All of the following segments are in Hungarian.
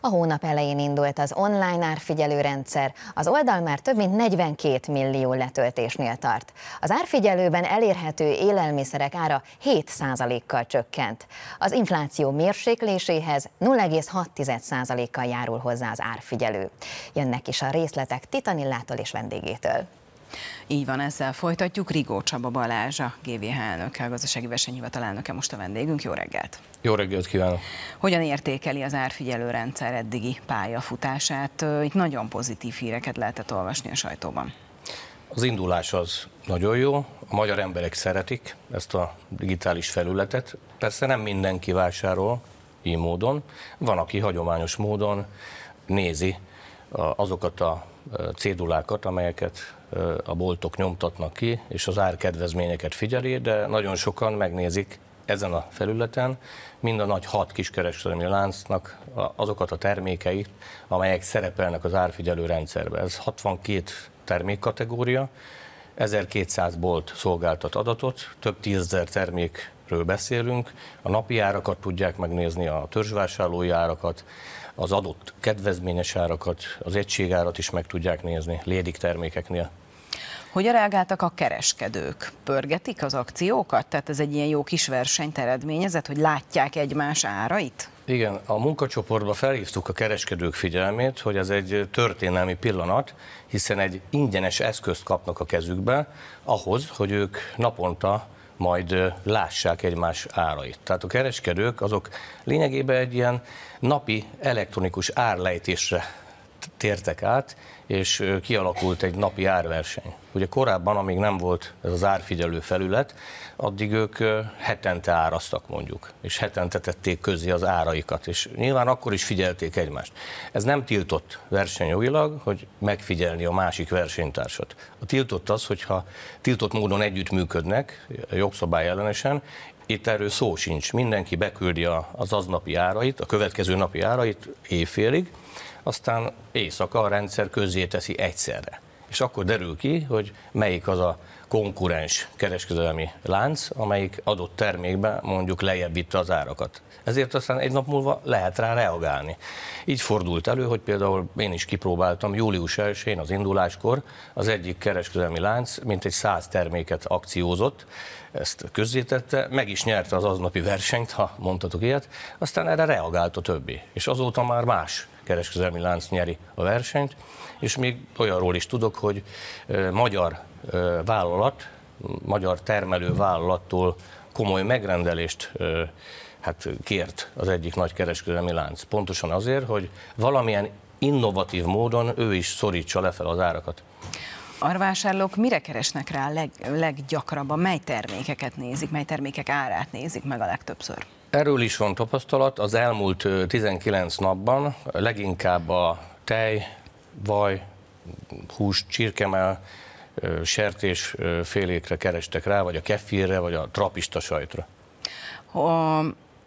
A hónap elején indult az online árfigyelő rendszer, az oldal már több mint 42 millió letöltésnél tart. Az árfigyelőben elérhető élelmiszerek ára 7%-kal csökkent. Az infláció mérsékléséhez 0,6%-kal járul hozzá az árfigyelő. Jönnek is a részletek Titanillától és vendégétől. Így van, ezzel folytatjuk. Rigó Csaba Balázs, a GVH elnöke, a gazdasági versenyhivatal elnöke most a vendégünk. Jó reggelt! Jó reggelt kívánok! Hogyan értékeli az árfigyelő rendszer eddigi pályafutását? Itt nagyon pozitív híreket lehetett olvasni a sajtóban. Az indulás az nagyon jó, a magyar emberek szeretik ezt a digitális felületet. Persze nem mindenki vásárol így módon, van, aki hagyományos módon nézi azokat a cédulákat, amelyeket a boltok nyomtatnak ki, és az árkedvezményeket figyeli, de nagyon sokan megnézik ezen a felületen mind a nagy hat kiskereskedelmi láncnak azokat a termékeit, amelyek szerepelnek az árfigyelő rendszerbe. Ez 62 termékkategória, 1200 bolt szolgáltat adatot, több tízezer termék ről beszélünk. A napi árakat tudják megnézni, a törzsvásárlói árakat, az adott kedvezményes árakat, az egységárat is meg tudják nézni lédik termékeknél. Hogyan reagáltak a kereskedők? Pörgetik az akciókat? Tehát ez egy ilyen jó kis versenyt eredményezett, hogy látják egymás árait? Igen, a munkacsoportba felhívtuk a kereskedők figyelmét, hogy ez egy történelmi pillanat, hiszen egy ingyenes eszközt kapnak a kezükbe ahhoz, hogy ők naponta majd lássák egymás árait. Tehát a kereskedők azok lényegében egy ilyen napi elektronikus árlejtésre tértek át, és kialakult egy napi árverseny. Ugye korábban, amíg nem volt ez az árfigyelő felület, addig ők hetente áraztak mondjuk, és hetente tették közé az áraikat, és nyilván akkor is figyelték egymást. Ez nem tiltott versenyjogilag, hogy megfigyelni a másik versenytársat. A tiltott az, hogyha tiltott módon együttműködnek, jogszabály ellenesen, itt erről szó sincs. Mindenki beküldi az aznapi árait, a következő napi árait évfélig, aztán éjszaka a rendszer közzé teszi egyszerre. És akkor derül ki, hogy melyik az a konkurens kereskedelmi lánc, amelyik adott termékben mondjuk lejjebb vitte az árakat. Ezért aztán egy nap múlva lehet rá reagálni. Így fordult elő, hogy például én is kipróbáltam július 1-én az induláskor az egyik kereskedelmi lánc mintegy száz terméket akciózott, ezt közzétette, meg is nyerte az aznapi versenyt, ha mondhatok ilyet, aztán erre reagált a többi, és azóta már más kereskedelmi lánc nyeri a versenyt, és még olyanról is tudok, hogy magyar vállalat, magyar termelő vállalattól komoly megrendelést hát kért az egyik nagy kereskedelmi lánc. Pontosan azért, hogy valamilyen innovatív módon ő is szorítsa lefel az árakat. A vásárlók mire keresnek rá leg, leggyakrabban? Mely termékeket nézik, mely termékek árát nézik meg a legtöbbször? Erről is van tapasztalat. Az elmúlt 19 napban leginkább a tej, vaj, hús, csirkemel, sertés félékre kerestek rá, vagy a kefirre, vagy a trapista sajtra. A,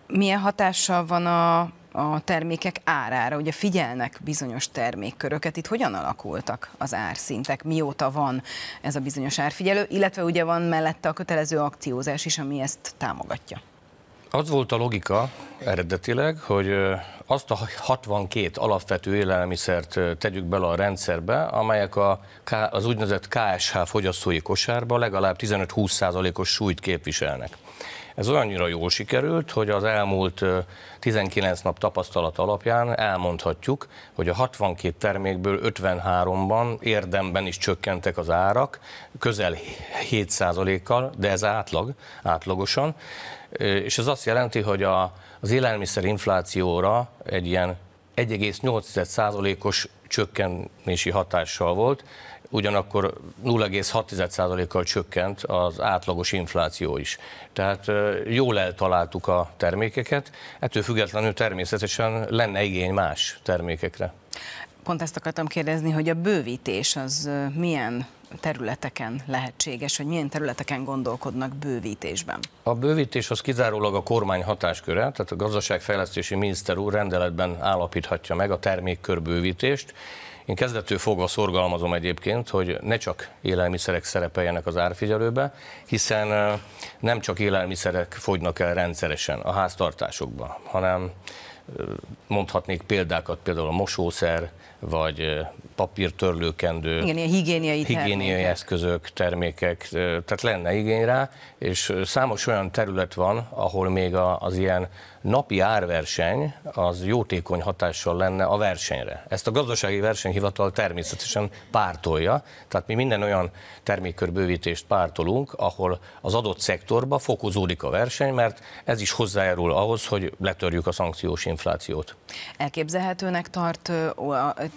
milyen hatással van a, a termékek árára? Ugye figyelnek bizonyos termékköröket. Itt hogyan alakultak az árszintek? Mióta van ez a bizonyos árfigyelő? Illetve ugye van mellette a kötelező akciózás is, ami ezt támogatja. Az volt a logika eredetileg, hogy azt a 62 alapvető élelmiszert tegyük bele a rendszerbe, amelyek a, az úgynevezett KSH fogyasztói kosárba legalább 15-20%-os súlyt képviselnek. Ez olyannyira jól sikerült, hogy az elmúlt 19 nap tapasztalat alapján elmondhatjuk, hogy a 62 termékből 53-ban érdemben is csökkentek az árak, közel 7%-kal, de ez átlag, átlagosan, és ez azt jelenti, hogy a, az inflációra egy ilyen 1,8%-os csökkenési hatással volt, ugyanakkor 0,6%-kal csökkent az átlagos infláció is. Tehát jól eltaláltuk a termékeket, ettől függetlenül természetesen lenne igény más termékekre pont ezt akartam kérdezni, hogy a bővítés az milyen területeken lehetséges, hogy milyen területeken gondolkodnak bővítésben? A bővítés az kizárólag a kormány hatásköre, tehát a gazdaságfejlesztési miniszter úr rendeletben állapíthatja meg a termékkör bővítést. Én kezdettől fogva szorgalmazom egyébként, hogy ne csak élelmiszerek szerepeljenek az árfigyelőbe, hiszen nem csak élelmiszerek fogynak el rendszeresen a háztartásokban, hanem mondhatnék példákat, például a mosószer, vagy papírtörlőkendő, Igen, ilyen higiéniai, higiéniai termékek. eszközök, termékek, tehát lenne igény rá, és számos olyan terület van, ahol még az ilyen napi árverseny az jótékony hatással lenne a versenyre. Ezt a gazdasági versenyhivatal természetesen pártolja, tehát mi minden olyan termékkörbővítést pártolunk, ahol az adott szektorba fokozódik a verseny, mert ez is hozzájárul ahhoz, hogy letörjük a szankciós inflációt. Elképzelhetőnek tart,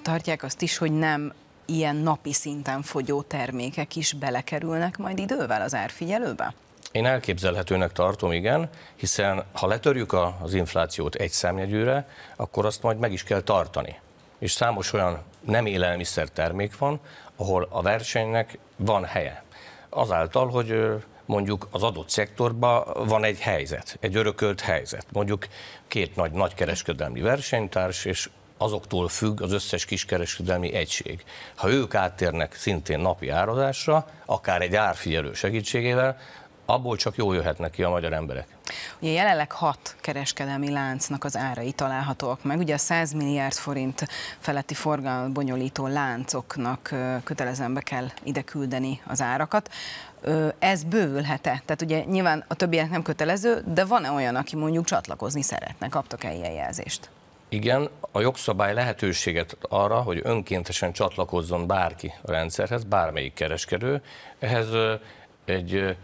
tartják azt is, hogy hogy nem ilyen napi szinten fogyó termékek is belekerülnek majd idővel az árfigyelőbe? Én elképzelhetőnek tartom, igen, hiszen ha letörjük az inflációt egy számjegyűre, akkor azt majd meg is kell tartani. És számos olyan nem élelmiszer termék van, ahol a versenynek van helye. Azáltal, hogy mondjuk az adott szektorban van egy helyzet, egy örökölt helyzet. Mondjuk két nagy nagykereskedelmi versenytárs, és azoktól függ az összes kiskereskedelmi egység. Ha ők áttérnek szintén napi árazásra, akár egy árfigyelő segítségével, abból csak jól jöhetnek ki a magyar emberek. Ugye jelenleg hat kereskedelmi láncnak az árai találhatóak meg. Ugye a 100 milliárd forint feletti forgalmat bonyolító láncoknak kötelezően be kell ide küldeni az árakat. Ez bővülhet-e? Tehát ugye nyilván a többiek nem kötelező, de van-e olyan, aki mondjuk csatlakozni szeretne? kaptok e ilyen jelzést? Igen, a jogszabály lehetőséget arra, hogy önkéntesen csatlakozzon bárki a rendszerhez, bármelyik kereskedő, ehhez egy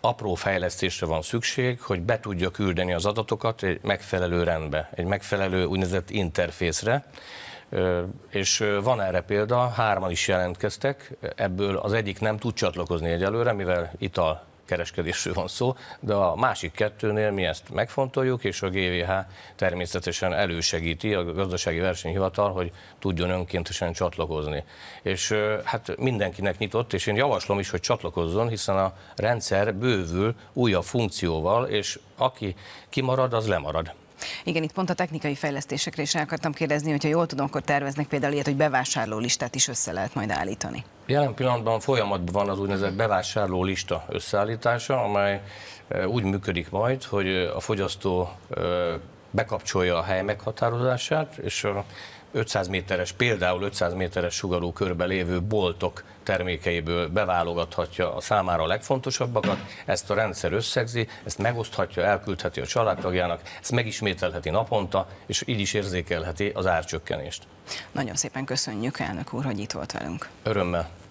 apró fejlesztésre van szükség, hogy be tudja küldeni az adatokat egy megfelelő rendbe, egy megfelelő úgynevezett interfészre, és van erre példa, hárman is jelentkeztek, ebből az egyik nem tud csatlakozni egyelőre, mivel ital kereskedésről van szó, de a másik kettőnél mi ezt megfontoljuk, és a GVH természetesen elősegíti a gazdasági versenyhivatal, hogy tudjon önkéntesen csatlakozni. És hát mindenkinek nyitott, és én javaslom is, hogy csatlakozzon, hiszen a rendszer bővül újabb funkcióval, és aki kimarad, az lemarad. Igen, itt pont a technikai fejlesztésekre is el akartam kérdezni, hogyha jól tudom, akkor terveznek például ilyet, hogy bevásárló listát is össze lehet majd állítani. Jelen pillanatban folyamatban van az úgynevezett bevásárló lista összeállítása, amely e, úgy működik majd, hogy e, a fogyasztó e, bekapcsolja a hely meghatározását, és a 500 méteres, például 500 méteres sugarú körbe lévő boltok termékeiből beválogathatja a számára a legfontosabbakat, ezt a rendszer összegzi, ezt megoszthatja, elküldheti a családtagjának, ezt megismételheti naponta, és így is érzékelheti az árcsökkenést. Nagyon szépen köszönjük, elnök úr, hogy itt volt velünk. Örömmel.